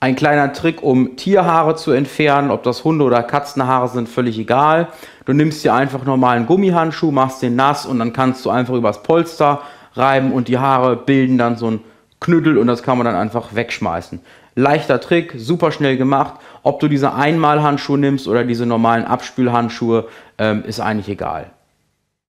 Ein kleiner Trick, um Tierhaare zu entfernen, ob das Hunde- oder Katzenhaare sind, völlig egal. Du nimmst dir einfach normalen Gummihandschuh, machst den nass und dann kannst du einfach übers Polster reiben und die Haare bilden dann so ein Knüttel und das kann man dann einfach wegschmeißen. Leichter Trick, super schnell gemacht. Ob du diese Einmalhandschuhe nimmst oder diese normalen Abspülhandschuhe, ähm, ist eigentlich egal.